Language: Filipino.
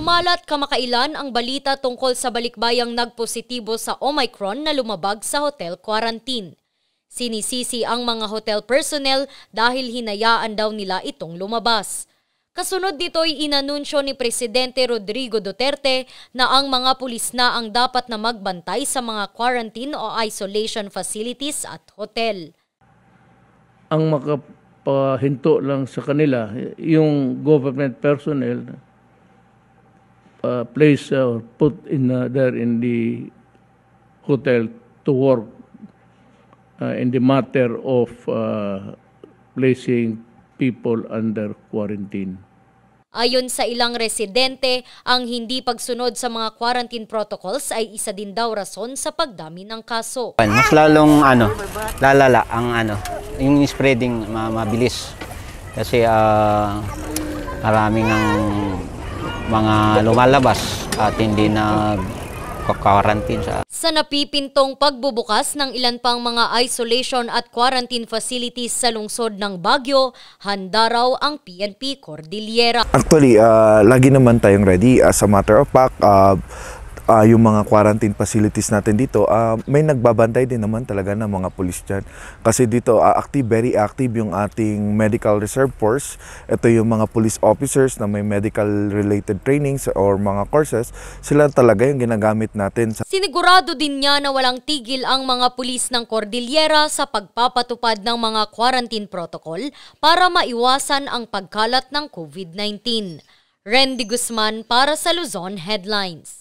Kumalat kamakailan ang balita tungkol sa balikbayang nagpositibo sa Omicron na lumabag sa hotel quarantine. Sinisisi ang mga hotel personnel dahil hinayaan daw nila itong lumabas. Kasunod dito ay inanunsyo ni Presidente Rodrigo Duterte na ang mga pulis na ang dapat na magbantay sa mga quarantine o isolation facilities at hotel. Ang makapahinto lang sa kanila, yung government personnel, uh, placed uh, or put in uh, there in the hotel to work uh, in the matter of uh, placing people under quarantine. Ayon sa ilang residente, ang hindi pagsunod sa mga quarantine protocols ay isa din daw rason sa pagdami ng kaso. Mas lalong ano, lalala ang ano, yung spreading mabilis kasi uh, ah, maraming ang mga lumalabas at hindi nag quarantine sa sa napipintong pagbubukas ng ilan pang mga isolation at quarantine facilities sa lungsod ng Baguio, handa raw ang PNP Cordillera. Actually, uh, lagi naman tayong ready. As a matter of fact, uh, uh, yung mga quarantine facilities natin dito, uh, may nagbabantay din naman talaga ng mga police dyan. Kasi dito, uh, active, very active yung ating medical reserve force. Ito yung mga police officers na may medical-related trainings or mga courses. Sila talaga yung ginagamit natin. Sinigurado din niya na walang tigil ang mga pulis ng Cordillera sa pagpapatupad ng mga quarantine protocol para maiwasan ang pagkalat ng COVID-19. Randy Guzman para sa Luzon Headlines.